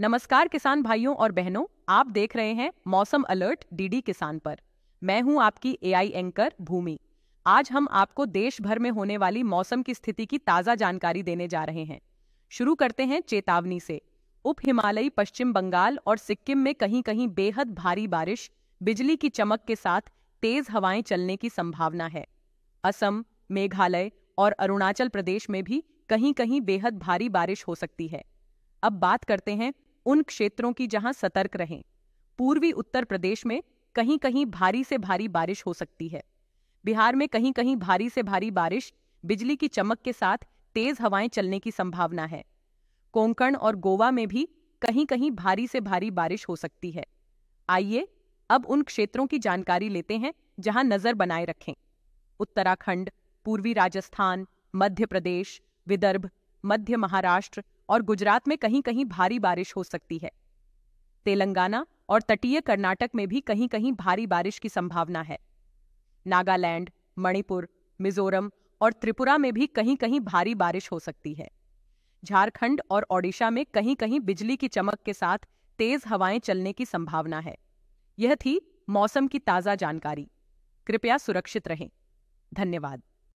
नमस्कार किसान भाइयों और बहनों आप देख रहे हैं मौसम अलर्ट डीडी किसान पर मैं हूं आपकी एआई एंकर भूमि आज हम आपको देश भर में होने वाली मौसम की स्थिति की ताज़ा जानकारी देने जा रहे हैं शुरू करते हैं चेतावनी से उप हिमालयी पश्चिम बंगाल और सिक्किम में कहीं कहीं बेहद भारी बारिश बिजली की चमक के साथ तेज हवाएं चलने की संभावना है असम मेघालय और अरुणाचल प्रदेश में भी कहीं कहीं बेहद भारी बारिश हो सकती है अब बात करते हैं उन क्षेत्रों की जहां सतर्क रहें पूर्वी उत्तर प्रदेश में कहीं कहीं भारी से भारी बारिश हो सकती है बिहार में कहीं कहीं भारी से भारी बारिश बिजली की चमक के साथ तेज हवाएं चलने की संभावना है कोंकण और गोवा में भी कहीं कहीं भारी से भारी बारिश हो सकती है आइए अब उन क्षेत्रों की जानकारी लेते हैं जहां नजर बनाए रखें उत्तराखंड पूर्वी राजस्थान मध्य प्रदेश विदर्भ मध्य महाराष्ट्र और गुजरात में कहीं कहीं भारी बारिश हो सकती है तेलंगाना और तटीय कर्नाटक में भी कहीं कहीं भारी बारिश की संभावना है नागालैंड मणिपुर मिजोरम और त्रिपुरा में भी कहीं कहीं भारी बारिश हो सकती है झारखंड और ओडिशा में कहीं कहीं बिजली की चमक के साथ तेज हवाएं चलने की संभावना है यह थी मौसम की ताज़ा जानकारी कृपया सुरक्षित रहें धन्यवाद